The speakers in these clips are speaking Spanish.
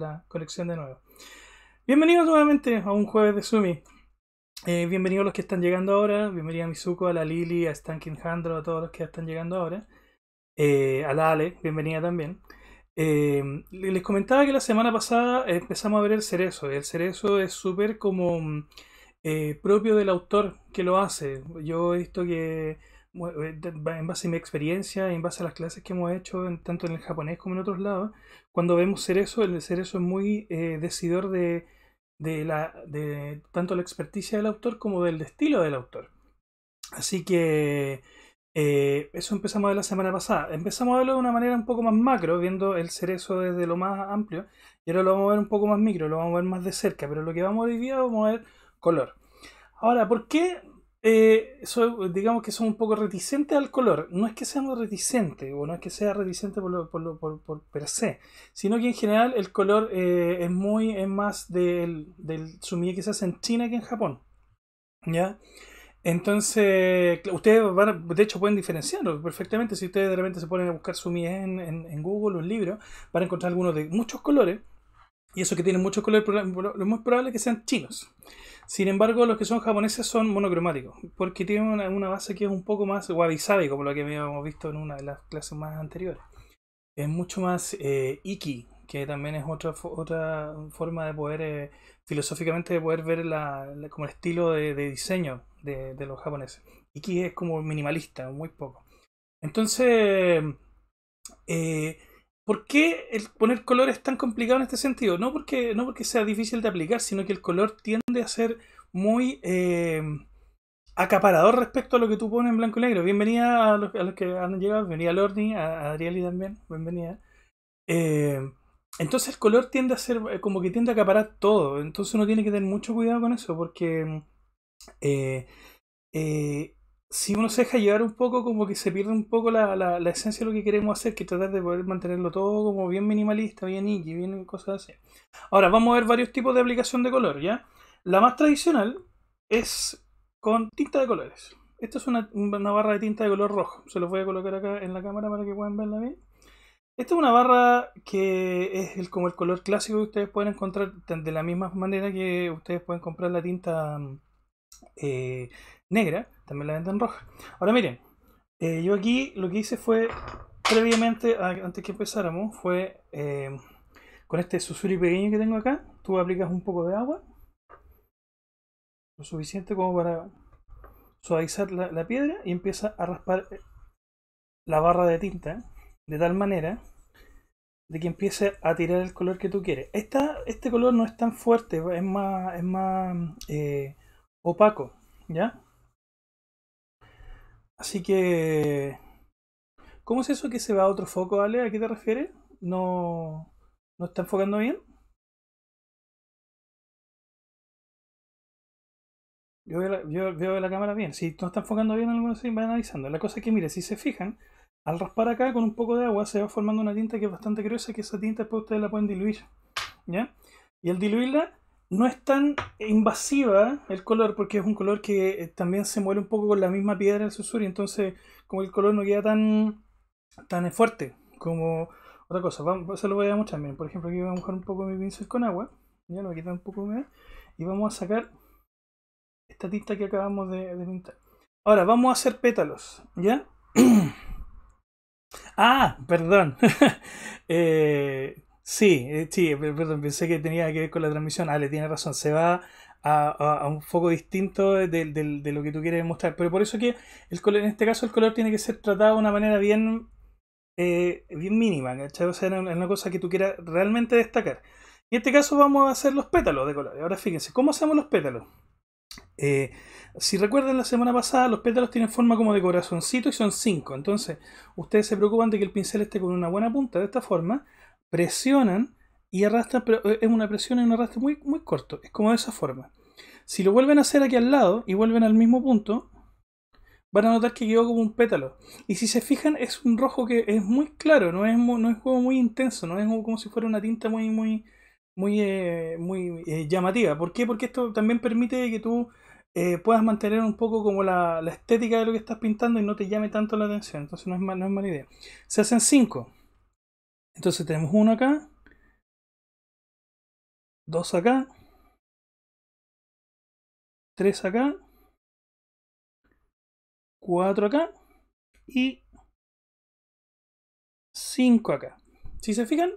la colección de nuevo. Bienvenidos nuevamente a un jueves de Sumi. Eh, bienvenidos los que están llegando ahora. Bienvenida a Mizuko, a la Lili, a Stankin Handro, a todos los que están llegando ahora. Eh, a la Ale, bienvenida también. Eh, les comentaba que la semana pasada empezamos a ver el cerezo. El cerezo es súper como mm, eh, propio del autor que lo hace. Yo he visto que eh, en base a mi experiencia, en base a las clases que hemos hecho, tanto en el japonés como en otros lados, cuando vemos cerezo, el cerezo es muy eh, decidor de, de, la, de tanto la experticia del autor como del estilo del autor. Así que eh, eso empezamos a ver la semana pasada. Empezamos a verlo de una manera un poco más macro, viendo el cerezo desde lo más amplio, y ahora lo vamos a ver un poco más micro, lo vamos a ver más de cerca, pero lo que vamos a ver hoy día vamos a ver color. Ahora, ¿por qué eh, digamos que son un poco reticentes al color. No es que sean reticentes, o no es que sea reticente por, por, por, por per se, sino que en general el color eh, es muy, es más del, del sumi que se hace en China que en Japón. ¿Ya? Entonces, ustedes van de hecho pueden diferenciarlo perfectamente. Si ustedes de repente se ponen a buscar sumi en, en, en Google o en libros, van a encontrar algunos de muchos colores. Y eso que tienen muchos colores, lo más probable es que sean chinos. Sin embargo, los que son japoneses son monocromáticos, porque tienen una, base que es un poco más wabi como lo que habíamos visto en una de las clases más anteriores. Es mucho más eh, iki, que también es otra, otra forma de poder, eh, filosóficamente, de poder ver como el estilo de, diseño de, los japoneses. Iki es como minimalista, muy poco. Entonces, eh, ¿Por qué el poner color es tan complicado en este sentido? No porque, no porque sea difícil de aplicar, sino que el color tiende a ser muy eh, acaparador respecto a lo que tú pones en blanco y negro. Bienvenida a los, que han llegado, bienvenida a a, Adrieli también, bienvenida. Eh, entonces el color tiende a ser, eh, como que tiende a acaparar todo, entonces uno tiene que tener mucho cuidado con eso, porque si uno se deja llevar un poco, como que se pierde un poco la, esencia de lo que queremos hacer, que tratar de poder mantenerlo todo como bien minimalista, bien indie, bien cosas así. Ahora, vamos a ver varios tipos de aplicación de color, ¿ya? La más tradicional es con tinta de colores. Esta es una, barra de tinta de color rojo. Se los voy a colocar acá en la cámara para que puedan verla bien. Esta es una barra que es el, como el color clásico que ustedes pueden encontrar de la misma manera que ustedes pueden comprar la tinta mm, eh, negra también la venden roja. Ahora miren, eh, yo aquí lo que hice fue, previamente, antes que empezáramos, fue eh, con este susuri pequeño que tengo acá, tú aplicas un poco de agua, lo suficiente como para suavizar la, piedra y empieza a raspar eh, la barra de tinta de tal manera de que empiece a tirar el color que tú quieres. Esta, este color no es tan fuerte, es más, es más opaco, ¿ya? Así que... ¿Cómo es eso que se va a otro foco, Ale? ¿A qué te refieres? ¿No, está enfocando bien? Yo veo, la, cámara bien. Si no está enfocando bien, algo se va analizando. La cosa es que, mire, si se fijan, al raspar acá con un poco de agua se va formando una tinta que es bastante gruesa, que esa tinta después ustedes la pueden diluir. ¿Ya? Y al diluirla, no es tan invasiva el color porque es un color que eh, también se muele un poco con la misma piedra del susur y entonces como el color no queda tan, tan fuerte como otra cosa. Vamos, se lo voy a mostrar, también por ejemplo aquí voy a mojar un poco mi pincel con agua, ya lo quita un poco de y vamos a sacar esta tinta que acabamos de, de pintar. Ahora vamos a hacer pétalos, ¿ya? ah, perdón. eh, Sí, eh, sí, perdón, pensé que tenía que ver con la transmisión. Ale, tiene razón, se va a, un foco distinto de, lo que tú quieres mostrar. Pero por eso que el color, en este caso el color tiene que ser tratado de una manera bien, eh, bien mínima, O sea, es una, cosa que tú quieras realmente destacar. Y en este caso vamos a hacer los pétalos de color. Ahora fíjense, ¿cómo hacemos los pétalos? Eh, si recuerdan la semana pasada, los pétalos tienen forma como de corazoncito y son cinco. Entonces, ustedes se preocupan de que el pincel esté con una buena punta de esta forma presionan y arrastran, pero eh, es una presión y un arrastre muy, muy corto, es como de esa forma. Si lo vuelven a hacer aquí al lado y vuelven al mismo punto, van a notar que quedó como un pétalo. Y si se fijan, es un rojo que es muy claro, no es, no es como muy intenso, no es como si fuera una tinta muy, muy, muy, eh, muy eh, llamativa. ¿Por qué? Porque esto también permite que tú puedas mantener un poco como la, estética de lo que estás pintando y no te llame tanto la atención. Entonces no es, no es mala idea. Se hacen cinco entonces tenemos uno acá, dos acá, tres acá, cuatro acá y cinco acá. Si se fijan,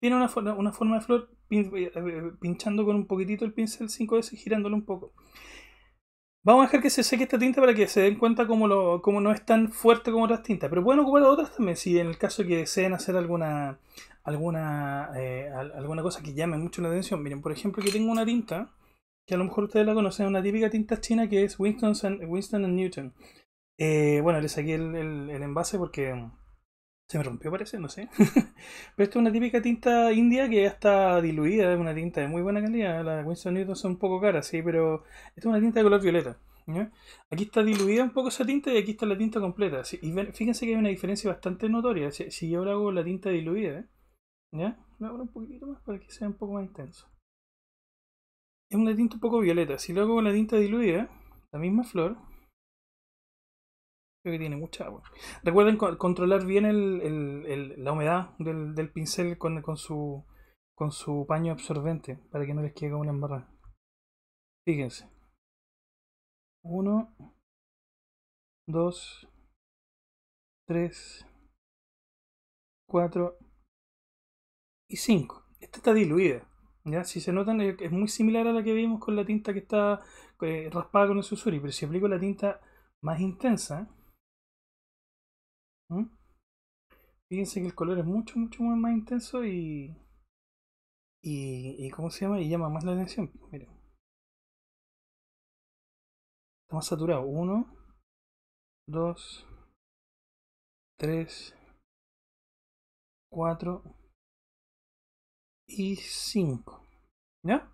tiene una, forma, de flor eh, eh, pinchando con un poquitito el pincel 5S y girándolo un poco. Vamos a dejar que se seque esta tinta para que se den cuenta como, lo, no es tan fuerte como otras tintas. Pero pueden ocupar otras también si en el caso que deseen hacer alguna, alguna, eh, alguna cosa que llame mucho la atención. Miren, por ejemplo, aquí tengo una tinta que a lo mejor ustedes la conocen, una típica tinta china que es Winston Newton. Eh, bueno, les saqué el, el envase porque se me rompió, parece, no sé. Pero esta es una típica tinta india que ya está diluida, es una tinta de muy buena calidad. Las Winston Newton son un poco caras, sí, pero esta es una tinta de color violeta. Aquí está diluida un poco esa tinta y aquí está la tinta completa. Y fíjense que hay una diferencia bastante notoria. Si, yo ahora hago la tinta diluida, ¿ya? a un poquito más para que sea un poco más intenso. Es una tinta un poco violeta. Si lo hago con la tinta diluida, la misma flor, Creo que tiene mucha agua. Recuerden controlar bien la humedad del, pincel con, su, con su paño absorbente para que no les quede una embarrada. Fíjense. Uno, dos, tres, cuatro y cinco. Esta está diluida. ¿ya? Si se notan, es muy similar a la que vimos con la tinta que está eh, raspada con el susuri, pero si aplico la tinta más intensa, ¿Mm? Fíjense que el color es mucho, mucho más, intenso y, y, y. ¿Cómo se llama? Y llama más la atención. mira Está más saturado. Uno, dos, tres, cuatro y cinco. ¿Ya?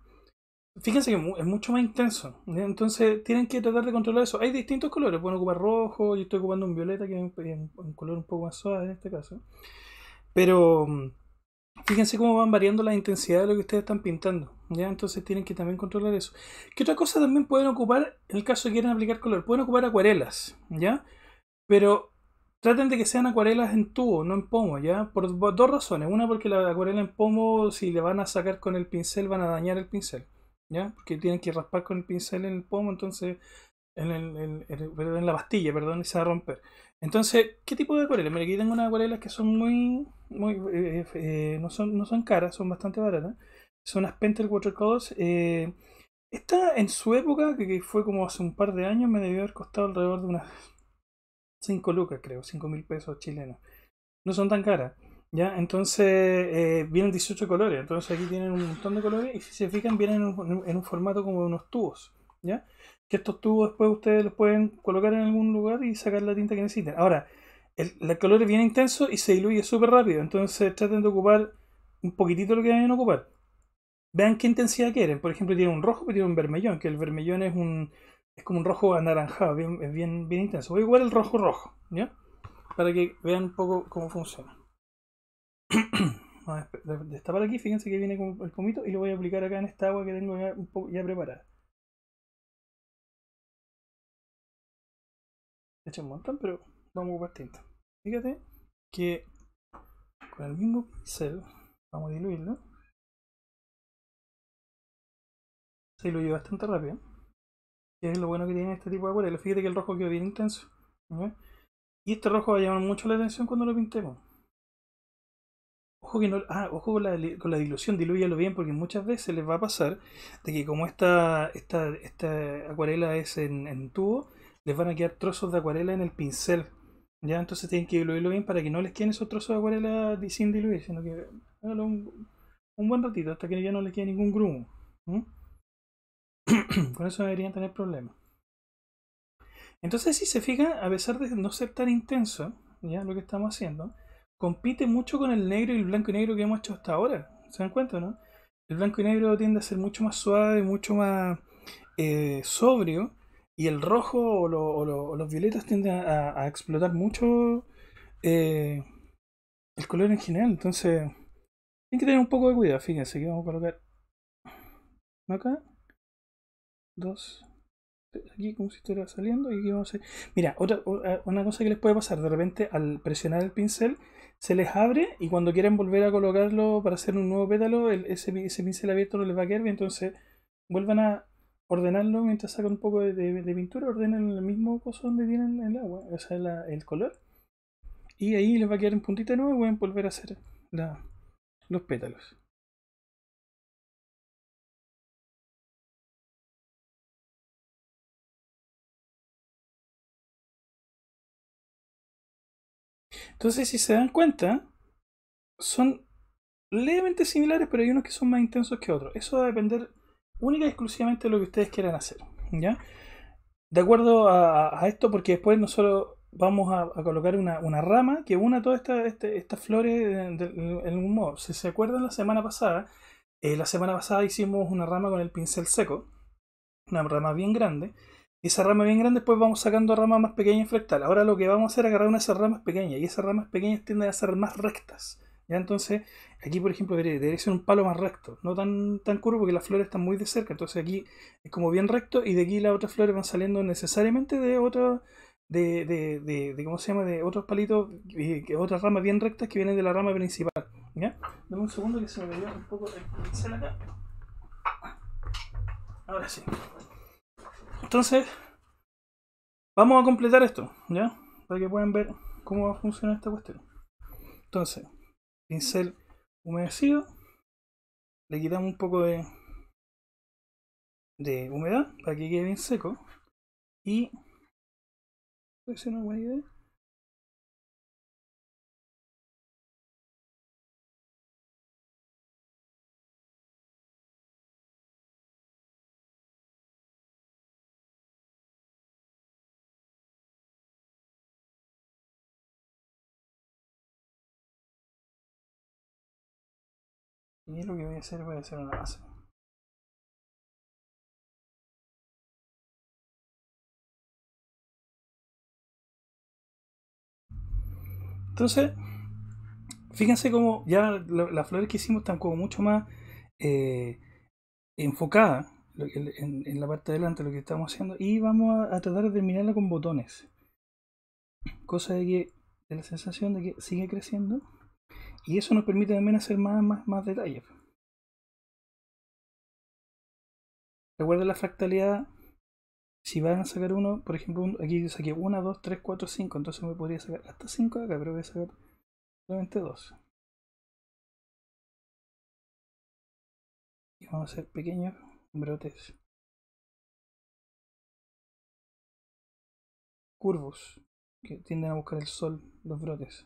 Fíjense que es mucho más intenso. Entonces tienen que tratar de controlar eso. Hay distintos colores. Pueden ocupar rojo, yo estoy ocupando un violeta, que es un, color un poco más suave en este caso. Pero mm, fíjense cómo van variando la intensidad de lo que ustedes están pintando. ¿ya? Entonces tienen que también controlar eso. ¿Qué otra cosa también pueden ocupar en el caso de que quieran aplicar color? Pueden ocupar acuarelas, ¿ya? Pero traten de que sean acuarelas en tubo, no en pomo, ¿ya? Por dos razones. Una, porque la acuarela en pomo, si le van a sacar con el pincel, van a dañar el pincel. ¿ya? Porque tienen que raspar con el pincel en el pomo, entonces, en, en, la pastilla, perdón, y se va a romper. Entonces, ¿qué tipo de acuarelas? Mira, aquí tengo unas acuarelas que son muy, muy eh, eh, eh, no, son, no son caras, son bastante baratas. Son las Pentel Watercolors. Eh, esta en su época, que, fue como hace un par de años, me debió haber costado alrededor de unas 5 lucas, creo, 5 mil pesos chilenos. No son tan caras. ¿Ya? Entonces eh, vienen 18 colores. Entonces aquí tienen un montón de colores y si se fijan vienen en un, formato como unos tubos. ¿Ya? Que estos tubos después ustedes los pueden colocar en algún lugar y sacar la tinta que necesiten. Ahora, el, color es bien intenso y se diluye súper rápido. Entonces traten de ocupar un poquitito lo que deben ocupar. Vean qué intensidad quieren. Por ejemplo, tiene un rojo, pero tiene un vermellón. Que el vermellón es un es como un rojo anaranjado, bien, es bien, bien intenso. Voy a jugar el rojo rojo, ¿ya? Para que vean un poco cómo funciona. Vamos a destapar aquí, fíjense que viene con el comito y lo voy a aplicar acá en esta agua que tengo ya, un preparada. He hecho un montón, pero vamos a ocupar tinta. Fíjate que con el mismo pincel vamos a diluirlo. Se diluye bastante rápido. Que es lo bueno que tiene este tipo de acuarelas. Fíjate que el rojo quedó bien intenso. Y este rojo va a llamar mucho la atención cuando lo pintemos. Ojo, ah, con, la, dilución, dilúyalo bien porque muchas veces les va a pasar de que como esta, acuarela es en, tubo, les van a quedar trozos de acuarela en el pincel. Ya, entonces tienen que diluirlo bien para que no les queden esos trozos de acuarela sin diluir, sino que háganlo un, buen ratito hasta que ya no les quede ningún grumo. Con eso deberían tener problemas. Entonces, si se fijan, a pesar de no ser tan intenso, ya lo que estamos haciendo, compite mucho con el negro y el blanco y negro que hemos hecho hasta ahora. ¿Se dan cuenta, no? El blanco y negro tiende a ser mucho más suave, mucho más eh, sobrio. Y el rojo o, los violetas tienden a, explotar mucho eh, el color en general. Entonces, hay que tener un poco de cuidado. Fíjense que vamos a colocar acá. Dos. aquí como si estuviera saliendo. Y vamos a hacer. Mira, otra, eh, una cosa que les puede pasar. De repente al presionar el pincel se les abre y cuando quieran volver a colocarlo para hacer un nuevo pétalo, el, ese, pincel abierto no les va a quedar bien, entonces vuelvan a ordenarlo mientras sacan un poco de, pintura, ordenan el mismo pozo donde tienen el agua, o sea, el color. Y ahí les va a quedar un puntito nuevo y pueden volver a hacer los pétalos. Entonces, si se dan cuenta, son levemente similares, pero hay unos que son más intensos que otros. Eso va a depender única y exclusivamente de lo que ustedes quieran hacer. ¿ya? De acuerdo a, esto, porque después nosotros vamos a, colocar una, rama que una todas estas este, flores en un modo. Si se acuerdan la semana pasada, eh, la semana pasada hicimos una rama con el pincel seco, una rama bien grande, esa rama bien grande, después pues vamos sacando ramas más pequeñas fractal. Ahora lo que vamos a hacer es agarrar una esas ramas pequeñas y esas ramas pequeñas tienden a ser más rectas. ¿Ya? Entonces, aquí por ejemplo, debería ser un palo más recto, no tan, tan curvo porque las flores están muy de cerca. Entonces aquí es como bien recto y de aquí las otras flores van saliendo necesariamente de otro de, ¿cómo se llama? De otros palitos, que otras ramas bien rectas que vienen de la rama principal. ¿Ya? Dame un segundo que se me dio un poco el pincel acá. Ahora sí. Entonces, vamos a completar esto, ¿ya? Para que puedan ver cómo va a funcionar esta cuestión. Entonces, pincel humedecido. Le quitamos un poco de, humedad para que quede bien seco. Y... Puede una idea. Y lo que voy a hacer, voy a hacer una base. Entonces, fíjense cómo ya las flores que hicimos están como mucho más eh, enfocadas en, la parte de delante lo que estamos haciendo y vamos a, a, tratar de terminarla con botones. Cosa de que de la sensación de que sigue creciendo. Y eso nos permite también hacer más, más, detalles. Recuerda la fractalidad. Si van a sacar uno, por ejemplo, aquí saqué 1, 2, 3, 4, 5. Entonces me podría sacar hasta 5 de acá, pero voy a sacar solamente 2. Y vamos a hacer pequeños brotes. Curvos, que tienden a buscar el sol, los brotes.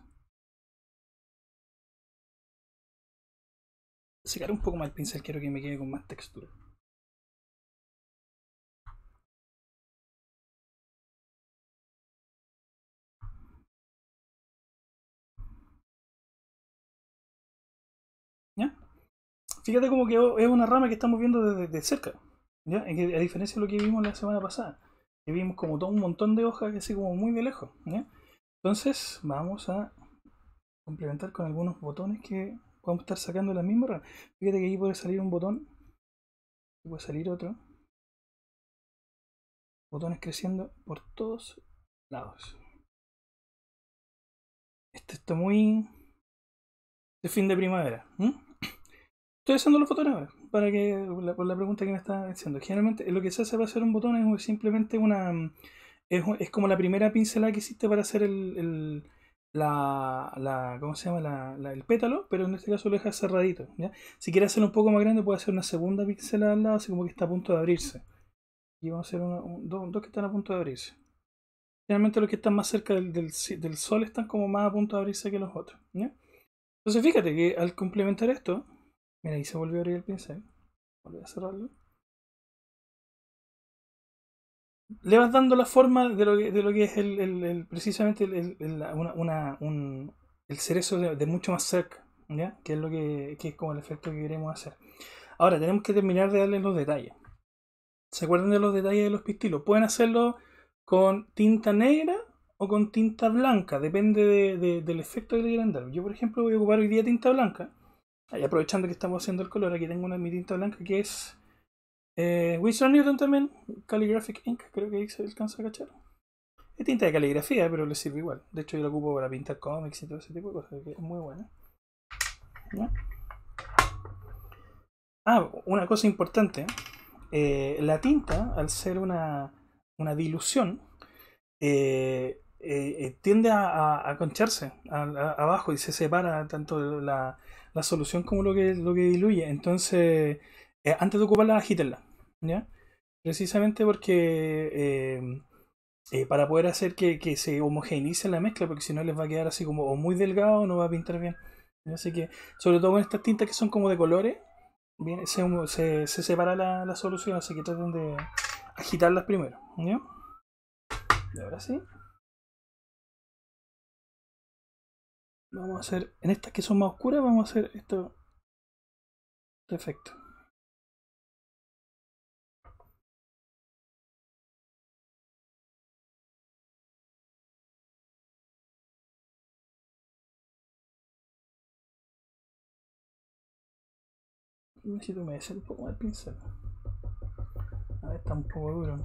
secar un poco más el pincel, quiero que me quede con más textura. ¿Ya? Fíjate como que es una rama que estamos viendo desde, cerca, ¿ya? A diferencia de lo que vimos la semana pasada, que vimos como todo un montón de hojas así como muy de lejos, Entonces vamos a complementar con algunos botones que podemos estar sacando las mismas Fíjate que aquí puede salir un botón. Y puede salir otro. Botones creciendo por todos lados. Este está muy de fin de primavera. Estoy haciendo los botones para que, por la pregunta que me está haciendo. Generalmente lo que se hace para hacer un botón es simplemente una... Es, como la primera pincelada que hiciste para hacer el la, la ¿cómo se llama? La, el pétalo, pero en este caso lo deja cerradito. Si quiere hacerlo un poco más grande, puede hacer una segunda pixelada al lado, así como que está a punto de abrirse. Y vamos a hacer dos, que están a punto de abrirse. Generalmente los que están más cerca del, sol están como más a punto de abrirse que los otros. Entonces fíjate que al complementar esto, mira, ahí se volvió a abrir el pincel. Volví a cerrarlo. le vas dando la forma de lo que, lo que es el, precisamente el, cerezo de, mucho más cerca, que es lo que, es como el efecto que queremos hacer. Ahora, tenemos que terminar de darle los detalles. ¿Se acuerdan de los detalles de los pistilos? Pueden hacerlo con tinta negra o con tinta blanca, depende del efecto que le quieran dar. Yo, por ejemplo, voy a ocupar hoy día tinta blanca. Ahí aprovechando que estamos haciendo el color, aquí tengo una mi tinta blanca que es eh, Newton también, Calligraphic Ink, creo que ahí se alcanza a cachar. Es tinta de caligrafía, pero le sirve igual. De hecho, yo la ocupo para pintar cómics y todo ese tipo de cosas, que es muy buena. Ah, una cosa importante. Eh, la tinta, al ser una, una dilución, eh, eh, tiende a, a, concharse abajo y se separa tanto la, la, solución como lo que, lo que diluye. Entonces, antes de ocuparla, agítenla Precisamente porque em, eh, para poder hacer que, se homogeneice la mezcla, porque si no les va a quedar así como muy delgado no va a pintar bien. Así que, sobre todo con estas tintas que son como de colores, se, se, separa la, solución, así que traten de agitarlas primero. ¿ya? Y ahora sí. Vamos a hacer, en estas que son más oscuras, vamos a hacer esto. Perfecto. necesito humedecer un poco más el pincel. A ver, está un poco duro.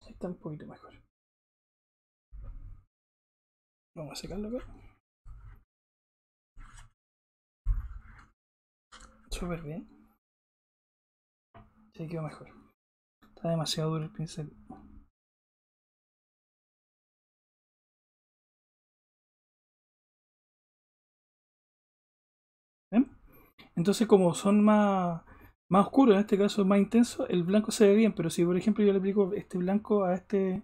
Ahí está un poquito mejor. Vamos a secarlo acá. Súper bien. Se quedó mejor. Está demasiado duro el pincel. Entonces, como son más, más oscuros, en este caso más intenso el blanco se ve bien, pero si por ejemplo yo le aplico este blanco a este,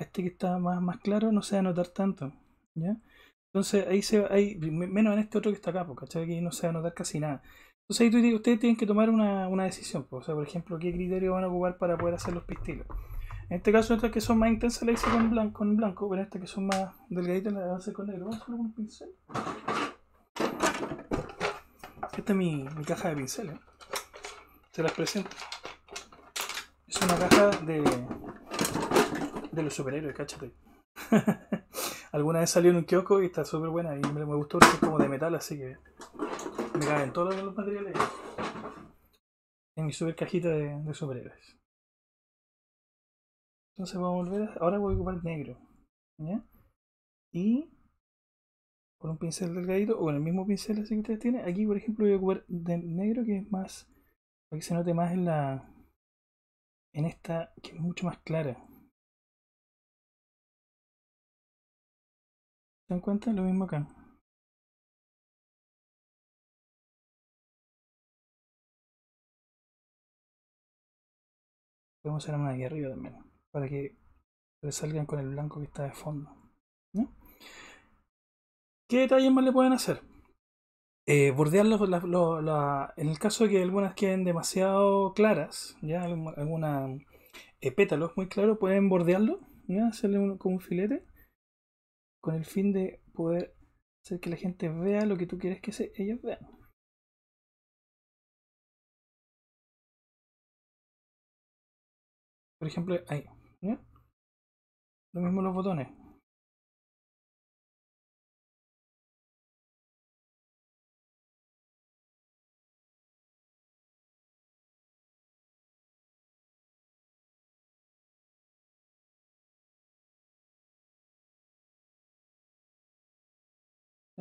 este que está más, más claro, no se va a notar tanto. ¿ya? Entonces ahí se ahí, menos en este otro que está acá, porque aquí no se va a notar casi nada. Entonces ahí ustedes tienen que tomar una, decisión, pues, o sea, por ejemplo, qué criterio van a ocupar para poder hacer los pistilos. En este caso, estas que son más intensas las hice con blanco, blanco, pero estas que son más delgaditas las hice a hacer con negro. Vamos a con un pincel. Esta es mi, caja de pinceles. ¿eh? Se las presento. Es una caja de, de los superhéroes, cáchate. Alguna vez salió en un kiosco y está súper buena y me, gustó porque es como de metal, así que me caen todos los materiales en mi super cajita de, superhéroes. Entonces vamos a volver. ahora voy a ocupar negro. ¿ya? Y con un pincel delgadito o con el mismo pincel así que ustedes tienen. Aquí, por ejemplo, voy a ocupar de negro que es más, para que se note más en la, en esta que es mucho más clara. ¿Se dan cuenta? Lo mismo acá. Podemos hacer una aquí arriba también, para que resalgan con el blanco que está de fondo. ¿Qué detalles más le pueden hacer? Eh, en el caso de que algunas queden demasiado claras, ya alguna eh, pétalos muy claros, pueden bordearlo, ¿ya? hacerle un, como un filete, con el fin de poder hacer que la gente vea lo que tú quieres que ellos vean. Por ejemplo, ahí, Lo mismo los botones.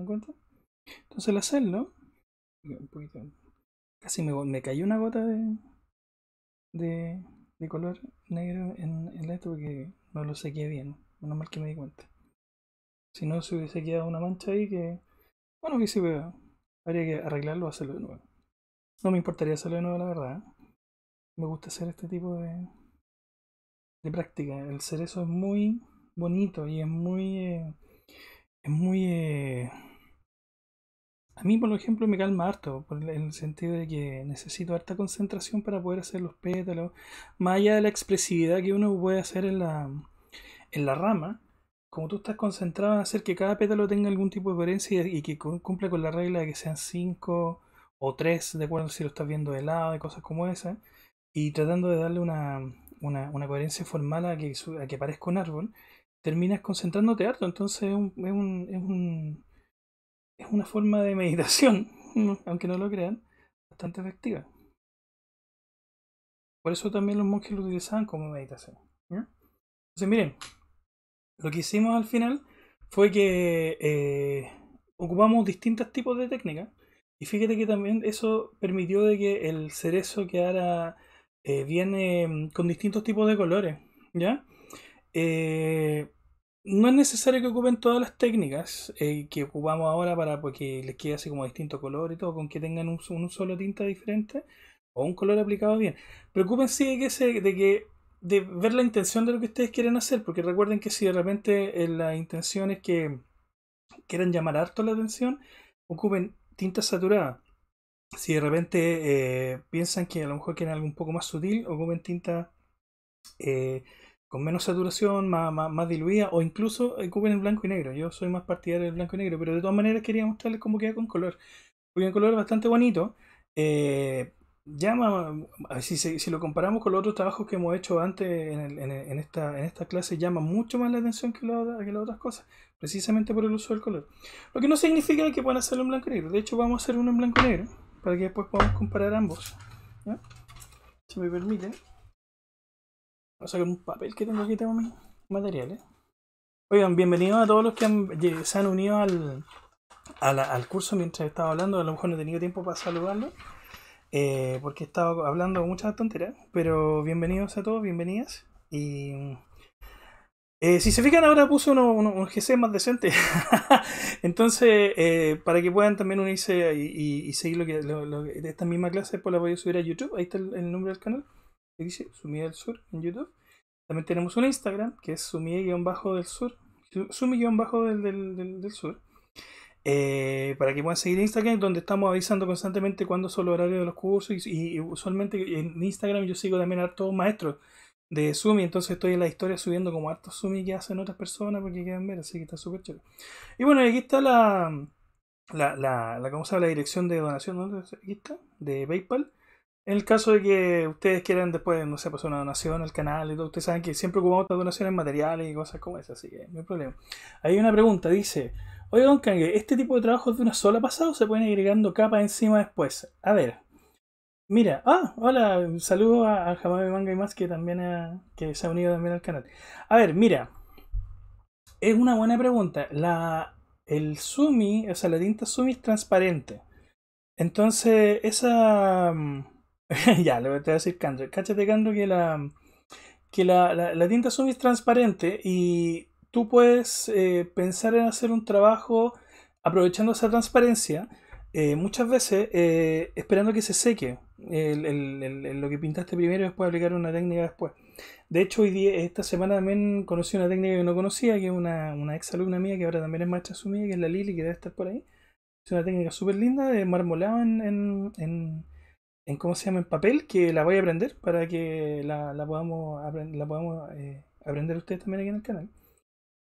cuenta? Entonces el hacerlo, casi me, me cayó una gota de, de, de color negro en, en esto porque no lo sequé bien. Menos mal que me di cuenta. Si no, se hubiese quedado una mancha ahí que, bueno, que sí, veo. Habría que arreglarlo o hacerlo de nuevo. No me importaría hacerlo de nuevo, la verdad. ¿eh? Me gusta hacer este tipo de, de práctica. El cerezo es muy bonito y es muy. Eh, es muy. Eh, a mí, por ejemplo, me calma harto, en el sentido de que necesito harta concentración para poder hacer los pétalos, más allá de la expresividad que uno puede hacer en la, en la rama, como tú estás concentrado en hacer que cada pétalo tenga algún tipo de coherencia y, que cumpla con la regla de que sean 5 o 3, de acuerdo si lo estás viendo de lado de cosas como esa, y tratando de darle una, una, coherencia formal a que, a que parezca un árbol, terminas concentrándote harto, entonces es un es una forma de meditación, aunque no lo crean, bastante efectiva. Por eso también los monjes lo utilizaban como meditación. Entonces, miren, lo que hicimos al final fue que eh, ocupamos distintos tipos de técnicas. Y fíjate que también eso permitió de que el cerezo quedara eh, viene mm, con distintos tipos de colores, ¿ya? Eh, no es necesario que ocupen todas las técnicas eh, que ocupamos ahora para pues, que les quede así como distinto color y todo, con que tengan un, solo tinta diferente o un color aplicado bien. Preocúpense de que, de ver la intención de lo que ustedes quieren hacer, porque recuerden que si de repente eh, la intención es que quieran llamar harto la atención, ocupen tinta saturada. Si de repente eh, piensan que a lo mejor quieren algo un poco más sutil, ocupen tinta con menos saturación, más, diluida, o incluso eh, en blanco y negro. Yo soy más partidario del blanco y negro, pero de todas maneras quería mostrarles cómo queda con color. Porque un color es bastante bonito. llama, eh, si, si lo comparamos con los otros trabajos que hemos hecho antes en, en, esta, clase, llama mucho más la atención que, las otras cosas, precisamente por el uso del color. Lo que no significa que puedan hacerlo en blanco y negro. De hecho, vamos a hacer uno en blanco y negro, para que después podamos comparar ambos. Si me permiten. Voy a sacar un papel que tengo aquí, tengo mis materiales. Oigan, bienvenidos a todos los que se han unido al, curso mientras estaba hablando. A lo mejor no he tenido tiempo para saludarlos, eh, porque he estado hablando muchas tonteras Pero bienvenidos a todos, bienvenidas. Y eh, si se fijan, ahora puse uno, un GC más decente. Entonces, eh, para que puedan también unirse y, seguir lo que, lo, esta misma clase, pues la voy a subir a YouTube. Ahí está el, el nombre del canal que dice sumir del Sur en YouTube. También tenemos un Instagram que es sumi bajo del sur. Sumi-bajo del, sur. Eh, para que puedan seguir Instagram, donde estamos avisando constantemente cuándo son los horarios de los cursos. Y, usualmente en Instagram yo sigo también a todos maestros de Sumi, entonces estoy en la historia subiendo como hartos Sumi que hacen otras personas porque quieren ver, así que está súper chévere. Y bueno, aquí está la, la, la, la, ¿cómo se llama? la dirección de donación, está, de PayPal. En el caso de que ustedes quieran después, no sé, pasar pues, una donación al canal y todo, ustedes saben que siempre ocupamos donaciones materiales y cosas como esas, así que no hay problema. Hay una pregunta, dice, oye Don ¿este tipo de es de una sola pasada o se pueden agregando capas encima después? A ver, Mira, ah, hola, saludo a, a Manga y más que también que se ha unido también al canal. A ver, mira, es una buena pregunta. La, el sumi, o sea, la tinta sumi es transparente. Entonces, esa, mm, ya, te voy a decir Candro. Cáchate, Candro, que la, que la, tinta Sumi es transparente y tú puedes eh, pensar en hacer un trabajo aprovechando esa transparencia, eh, muchas veces eh, esperando que se seque lo que pintaste primero y después aplicar una técnica después. De hecho, esta semana también conocí una técnica que no conocía, que es una, una ex alumna mía que ahora también es maestra sumida, que es la Lili, que debe estar por ahí. Es una técnica súper linda de marmolado en, en en cómo se llama en papel que la voy a aprender para que la, podamos, la podamos eh, aprender ustedes también aquí en el canal.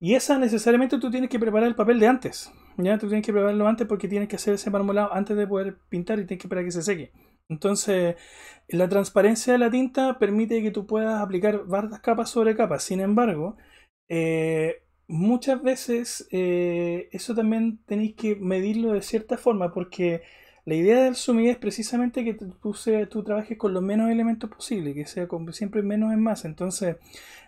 Y esa necesariamente tú tienes que preparar el papel de antes. Ya tú tienes que prepararlo antes porque tienes que hacer ese marmolado antes de poder pintar y tienes que esperar que se seque. Entonces, la transparencia de la tinta permite que tú puedas aplicar varias capas sobre capas. Sin embargo, eh, muchas veces eh, eso también tenéis que medirlo de cierta forma porque la idea del sumi es precisamente que tú, sea, tú trabajes con los menos elementos posible, que sea con, siempre menos en más. Entonces,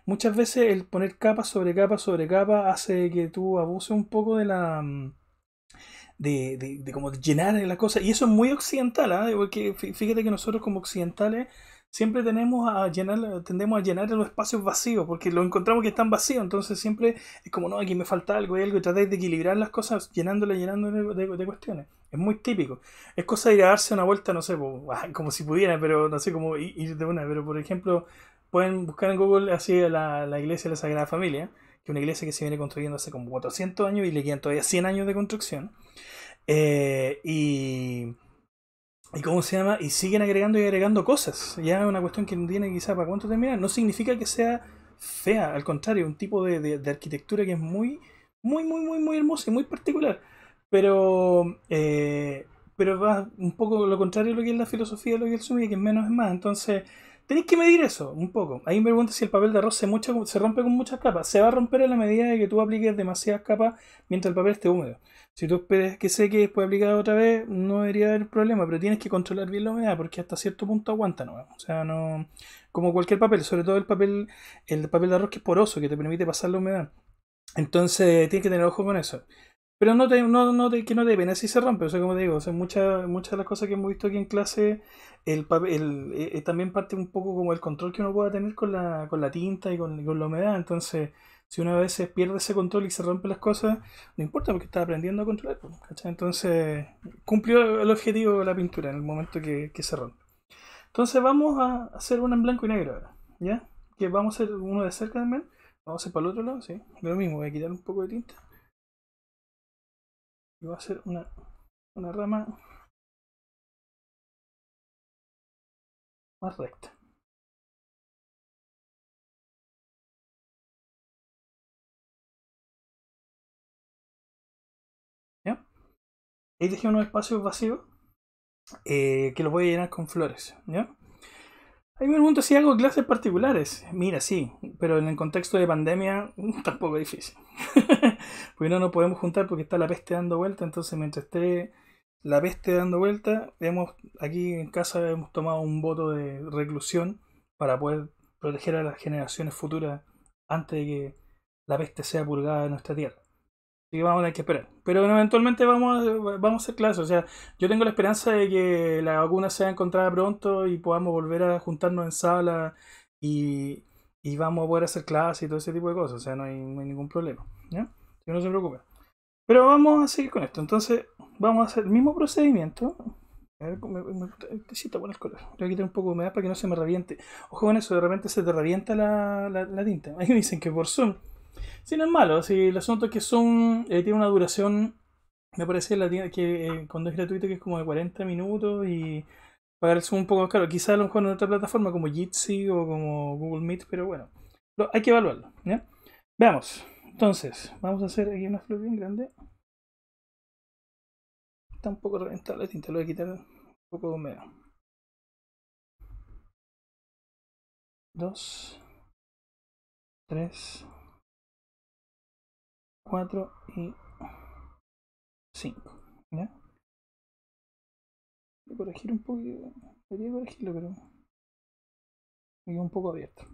muchas veces el poner capa sobre capa sobre capa hace que tú abuses un poco de la... Mm, de, de, como llenar las cosas. Y eso es muy occidental, ¿ah? porque fíjate que nosotros como occidentales siempre tenemos a llenar, tendemos a llenar los espacios vacíos, porque lo encontramos que están vacíos, entonces siempre es como, no, aquí me falta algo y algo, y tratáis de equilibrar las cosas llenándolas, llenándole de, cuestiones. Es muy típico. Es cosa de ir a darse una vuelta, no sé, como si pudiera, pero no sé cómo ir de una. Pero por ejemplo, pueden buscar en Google así la, la iglesia de la Sagrada Familia, que es una iglesia que se viene construyendo hace como 400 años y le quedan todavía 100 años de construcción. Eh, y. ¿Y cómo se llama? Y siguen agregando y agregando cosas. Ya es una cuestión que no tiene quizá para cuánto terminar. No significa que sea fea, al contrario, un tipo de, arquitectura que es muy, muy, muy, muy, muy hermosa y muy particular. Pero, eh, pero va un poco lo contrario de lo que es la filosofía de lo que el sumi, que menos es más. Entonces, tenés que medir eso un poco. Ahí me pregunta si el papel de arroz se, se rompe con muchas capas. Se va a romper a la medida de que tú apliques demasiadas capas mientras el papel esté húmedo. Si tú esperas que seque y después aplicar otra vez, no debería haber problema, pero tienes que controlar bien la humedad porque hasta cierto punto aguanta, ¿no? O sea, no. Como cualquier papel, sobre todo el papel, el papel de arroz que es poroso, que te permite pasar la humedad. Entonces tienes que tener ojo con eso. Pero no te, no, no te, que no deben así si se rompe, o sea, como te digo, muchas muchas de las cosas que hemos visto aquí en clase, el, eh, eh, también parte un poco como el control que uno pueda tener con la, con la tinta y con, la humedad, entonces si uno a veces pierde ese control y se rompe las cosas, no importa porque está aprendiendo a controlar, pues, Entonces cumplió el objetivo de la pintura en el momento que, se rompe. Entonces vamos a hacer una en blanco y negro ahora, ¿ya? Que vamos a hacer uno de cerca también, vamos a hacer para el otro lado, sí, lo mismo, voy a quitar un poco de tinta. Y va a ser una, una rama más recta. ¿Ya? Ahí dejé unos espacios vacío eh, que lo voy a llenar con flores. ¿Ya? mí me pregunto si hago clases particulares. Mira, sí, pero en el contexto de pandemia mm, tampoco es difícil. porque no nos podemos juntar porque está la peste dando vuelta, entonces mientras esté la peste dando vuelta, hemos, aquí en casa hemos tomado un voto de reclusión para poder proteger a las generaciones futuras antes de que la peste sea purgada de nuestra tierra. Así que vamos a tener que esperar. Pero eventualmente vamos a, vamos a hacer clases. O sea, yo tengo la esperanza de que la vacuna sea encontrada pronto y podamos volver a juntarnos en sala y, vamos a poder hacer clases y todo ese tipo de cosas. O sea, no hay, ningún problema. ¿ya? Que no se preocupe. Pero vamos a seguir con esto. Entonces, vamos a hacer el mismo procedimiento. A ver, me, necesito poner color. Voy a quitar un poco de humedad para que no se me reviente. Ojo con eso, de repente se te revienta la, la, la tinta. Ahí me dicen que por Zoom si no es malo, si el asunto es que son, eh, tiene una duración, me parece la que eh, cuando es gratuito que es como de 40 minutos y pagarse un poco caro. Quizá a lo mejor en otra plataforma como Jitsi o como Google Meet, pero bueno, hay que evaluarlo. ¿ya? Veamos. Entonces, vamos a hacer aquí una flor bien grande. Está un poco rentable la tinta, lo voy a quitar un poco de humedad. Dos. Tres. 4 y 5. Voy a corregir un poquito. Debería corregirlo, pero. Me un poco abierto.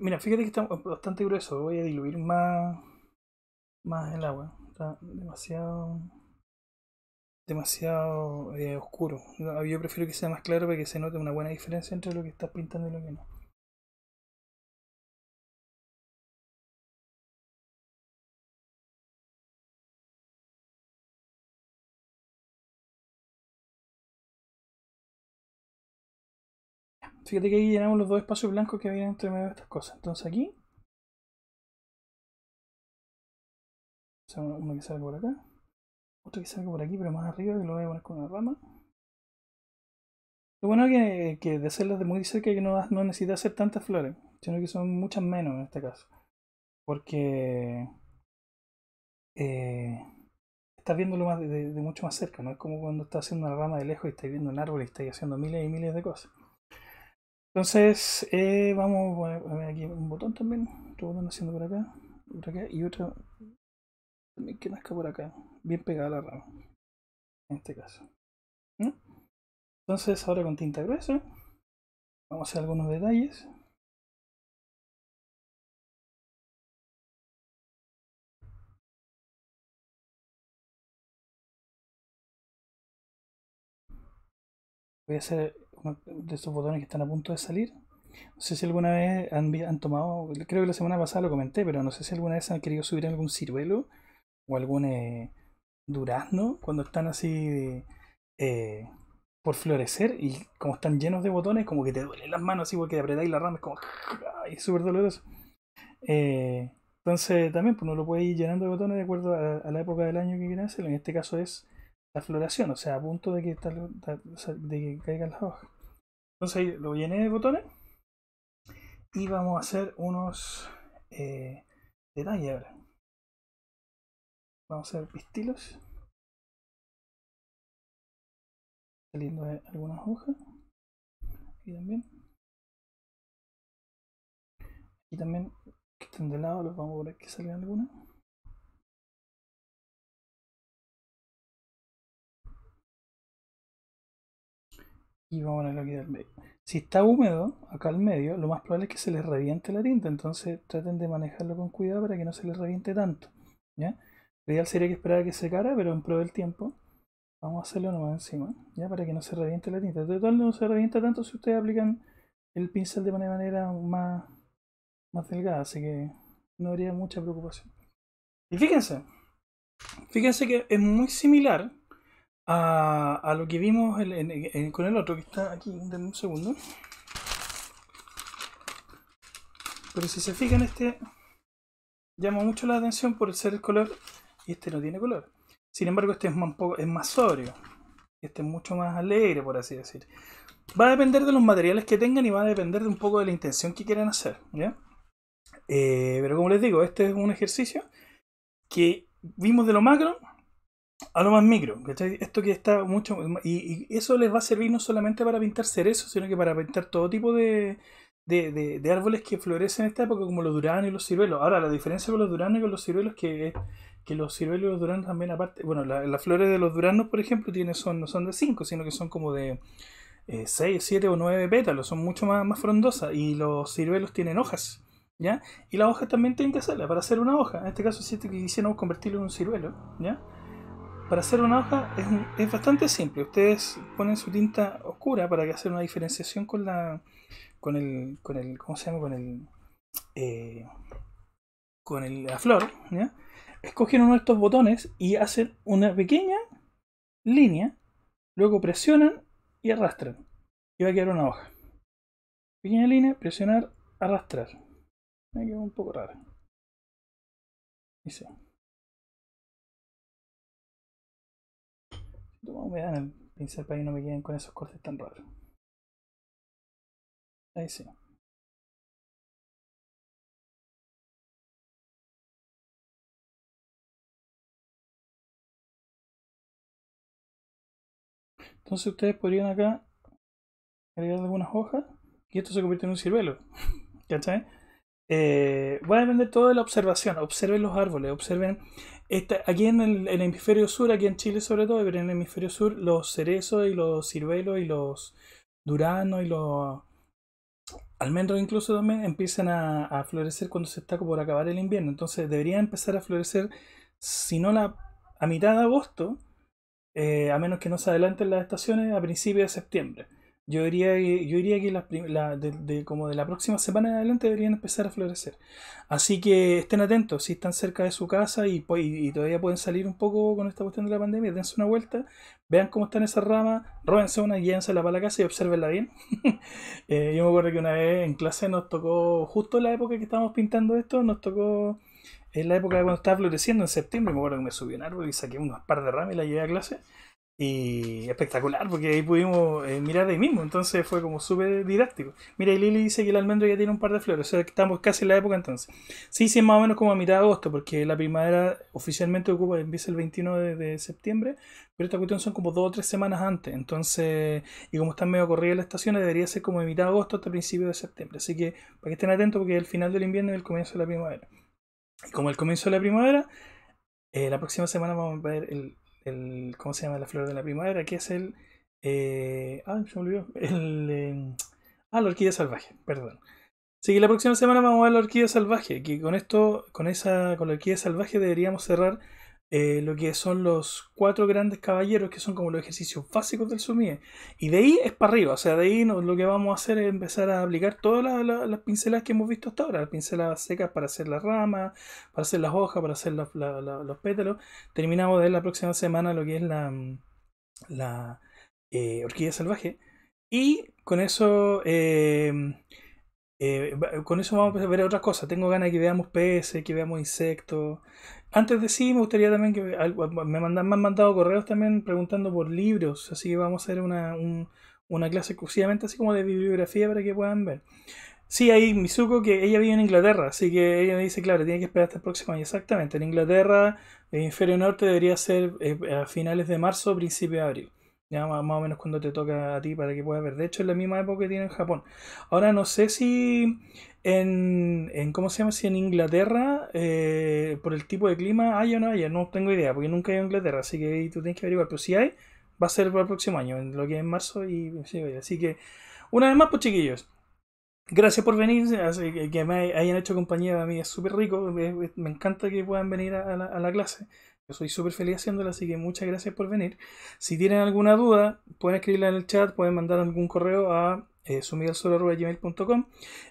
mira, fíjate que está bastante grueso. Voy a diluir más, más el agua. Está demasiado. demasiado eh, oscuro. Yo prefiero que sea más claro para que se note una buena diferencia entre lo que estás pintando y lo que no. Fíjate que ahí llenamos los dos espacios blancos que había entre medio de estas cosas. Entonces aquí. uno que salga por acá. Otro que salga por aquí, pero más arriba, que lo voy a poner con una rama. Lo bueno que, de hacerlas de muy cerca que no, no necesita hacer tantas flores, sino que son muchas menos en este caso. Porque eh, estás viéndolo más de, de, mucho más cerca, no es como cuando estás haciendo una rama de lejos y estás viendo un árbol y estás haciendo miles y miles de cosas. Entonces, eh, vamos a poner aquí un botón también. Otro botón haciendo por acá, por acá y otro también que nazca por acá. Bien pegada a la rama. En este caso. ¿Mm? Entonces, ahora con tinta gruesa, vamos a hacer algunos detalles. Voy a hacer de estos botones que están a punto de salir. No sé si alguna vez han, tomado, creo que la semana pasada lo comenté, pero no sé si alguna vez han querido subir algún ciruelo o algún eh, durazno cuando están así eh, por florecer y como están llenos de botones, como que te duelen las manos así porque apretáis la rama, es como es súper doloroso. Eh, entonces también pues uno lo puede ir llenando de botones de acuerdo a, la época del año que quieras hacerlo. En este caso es la floración, o sea, a punto de que, de que caigan las hojas. Entonces lo llené de botones y vamos a hacer unos eh, detalles ahora. Vamos a hacer pistilos. Saliendo de algunas hojas. Aquí también. Aquí también, que estén de lado, los vamos a poner que salgan algunas. y vamos a ponerlo aquí del medio. Si está húmedo, acá al medio, lo más probable es que se les reviente la tinta, entonces traten de manejarlo con cuidado para que no se les reviente tanto. ¿ya? Lo ideal sería que esperara que secara, pero en pro del tiempo, vamos a hacerlo nomás encima, ya para que no se reviente la tinta. De todo no se revienta tanto si ustedes aplican el pincel de manera más, más delgada, así que no habría mucha preocupación. Y fíjense, fíjense que es muy similar a, lo que vimos con el otro que está aquí, denme un segundo. Pero si se fijan, este llama mucho la atención por el ser el color y este no tiene color. Sin embargo, este es más, es más sobrio. Este es mucho más alegre, por así decir. Va a depender de los materiales que tengan y va a depender de un poco de la intención que quieran hacer. Eh, pero como les digo, este es un ejercicio que vimos de lo macro a lo más micro, ¿cachai? Esto que está mucho... Y, eso les va a servir no solamente para pintar cerezos, sino que para pintar todo tipo de, árboles que florecen en esta época, como los duranos y los ciruelos. Ahora, la diferencia con los duranos y con los ciruelos es que, los ciruelos y los duranos también, aparte... Bueno, la, las flores de los duranos, por ejemplo, tienen, son, no son de 5, sino que son como de... 6, eh, 7 o 9 pétalos, son mucho más, más frondosas y los ciruelos tienen hojas, ¿ya? Y las hojas también tienen que hacerla para hacer una hoja. En este caso, si quisiéramos convertirlo en un ciruelo, ¿ya? para hacer una hoja es, bastante simple. Ustedes ponen su tinta oscura para hacer una diferenciación con la. con el. con el. ¿cómo se llama? con el. Eh, con el, la flor. Escogen uno de estos botones y hacen una pequeña línea. Luego presionan y arrastran. Y va a quedar una hoja. Pequeña línea, presionar, arrastrar. Me queda un poco raro. Dice. Toma humedad en el pincel para que no me queden con esos cortes tan raros. Ahí sí. Entonces ustedes podrían acá agregar algunas hojas y esto se convierte en un ciruelo. ¿Cachai? Eh, va a depender todo de la observación. Observen los árboles, observen aquí en el, hemisferio sur, aquí en Chile sobre todo, pero en el hemisferio sur, los cerezos y los ciruelos y los duranos y los almendros incluso también empiezan a, florecer cuando se está por acabar el invierno. Entonces debería empezar a florecer, si no a mitad de agosto, eh, a menos que no se adelanten las estaciones, a principios de septiembre. Yo diría, yo diría que de, como de la próxima semana en adelante deberían empezar a florecer. Así que estén atentos, si están cerca de su casa y, todavía pueden salir un poco con esta cuestión de la pandemia, dense una vuelta, vean cómo están esas ramas, róbense una, llévensela para la casa y observenla bien. Eh, yo me acuerdo que una vez en clase nos tocó, justo en la época que estábamos pintando esto, nos tocó en la época de cuando estaba floreciendo en septiembre, me acuerdo que me subí un árbol y saqué unos par de ramas y la llevé a clase. Y espectacular, porque ahí pudimos eh, mirar ahí mismo, entonces fue como súper didáctico. Mira, y Lili dice que el almendro ya tiene un par de flores, o sea, estamos casi en la época entonces. Sí, sí, más o menos como a mitad de agosto, porque la primavera oficialmente ocupa, empieza el 21 de, septiembre, pero esta cuestión son como dos o tres semanas antes, entonces, y como están medio corridas las estaciones, debería ser como de mitad de agosto hasta principio de septiembre. Así que, para que estén atentos, porque es el final del invierno y el comienzo de la primavera. Y como el comienzo de la primavera, eh, la próxima semana vamos a ver el, ¿cómo se llama? La flor de la primavera, que es el... ah, se me olvidó. El, em, ah, la orquídea salvaje, perdón. Así que la próxima semana vamos a ver la orquídea salvaje, que con esto, con esa, con la orquídea salvaje deberíamos cerrar eh, lo que son los cuatro grandes caballeros, que son como los ejercicios básicos del sumie. Y de ahí es para arriba, o sea, de ahí lo que vamos a hacer es empezar a aplicar todas las, pincelas pinceladas que hemos visto hasta ahora, las pinceladas secas para hacer las ramas, para hacer las hojas, para hacer los pétalos. Terminamos de ver la próxima semana lo que es la, la eh, orquídea salvaje. Y con eso... Eh, con eso vamos a ver otras cosas. Tengo ganas de que veamos peces, que veamos insectos, antes de sí, me gustaría también que me, mandan, me han mandado correos también preguntando por libros, así que vamos a hacer una, clase exclusivamente así como de bibliografía para que puedan ver. Sí, ahí Mizuko, que ella vive en Inglaterra, así que ella me dice, claro, tiene que esperar hasta el próximo año. Exactamente, en Inglaterra, el hemisferio norte debería ser eh, a finales de marzo, principio de abril ya más, o menos cuando te toca a ti para que puedas ver. De hecho, es la misma época que tiene en Japón. Ahora no sé si en, en ¿cómo se llama? Si en Inglaterra, eh, por el tipo de clima, hay o no hay, no tengo idea, porque nunca he ido a Inglaterra, así que tú tienes que averiguar. Pero si hay, va a ser para el próximo año, en lo que es en marzo y Así que, una vez más, pues chiquillos. Gracias por venir, que me hayan hecho compañía a mí es súper rico, me, encanta que puedan venir a la, a la clase soy súper feliz haciéndola, así que muchas gracias por venir. Si tienen alguna duda, pueden escribirla en el chat, pueden mandar algún correo a eh,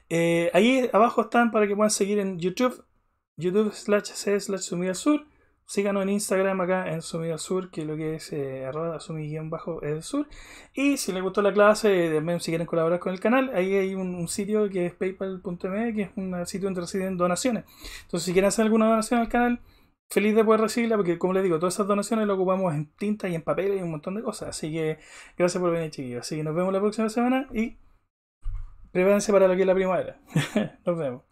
eh ahí abajo están para que puedan seguir en YouTube, YouTube slash C slash sur. Síganos en Instagram acá en sumidasur Sur, que lo que es eh, Y si les gustó la clase, también eh, si quieren colaborar con el canal, ahí hay un sitio que es paypal.me, que es un sitio donde reciben donaciones. Entonces, si quieren hacer alguna donación al canal, feliz de poder recibirla porque, como les digo, todas esas donaciones las ocupamos en tinta y en papel y un montón de cosas. Así que gracias por venir, chiquillos. Así que nos vemos la próxima semana y prepárense para lo que es la primavera. nos vemos.